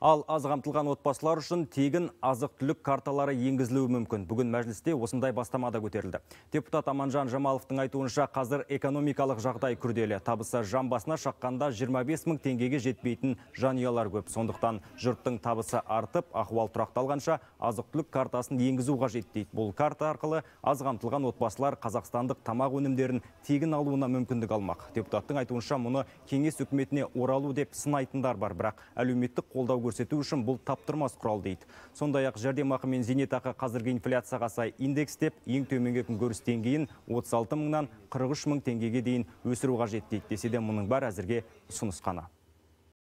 Ал аз қамтылған отбасылар үшін тегін азық түлік карталары енгізілуі мүмкін. Бүгін мәжілісте осындай бастама да көтерілді. Депутат Аманжан Жамаловтың айтуынша қазір экономикалық жағдай күрделі. Табысы жамбасына шаққанда 25 мың теңгеге жетпейтін жанұялар көп. Сондықтан жұрттың табысы артып, ахуал тұрақталғанша азық түлік картасын енгізу қажет дейді. Бұл карта арқылы аз қамтылған отбасылар қазақстандық тамақ өнімдерін тегін алуына мүмкіндік алмақ. Депутаттың айтуынша мұны кеңес үкіметіне оралу деп сынайтындар бар, бірақ әлеуметтік қолдау көрсету үшін бұл таптырмас құрал дейді сондай ақ жәрдемақы мен зейнетақы қазіргі инфляцияға сай индекстеп ең төменгі күнкөріс деңгейін алты мыңнан үш мың теңгеге дейін өсіру қажет дейді десе де мұның бәрі әзірге ұсыныс қана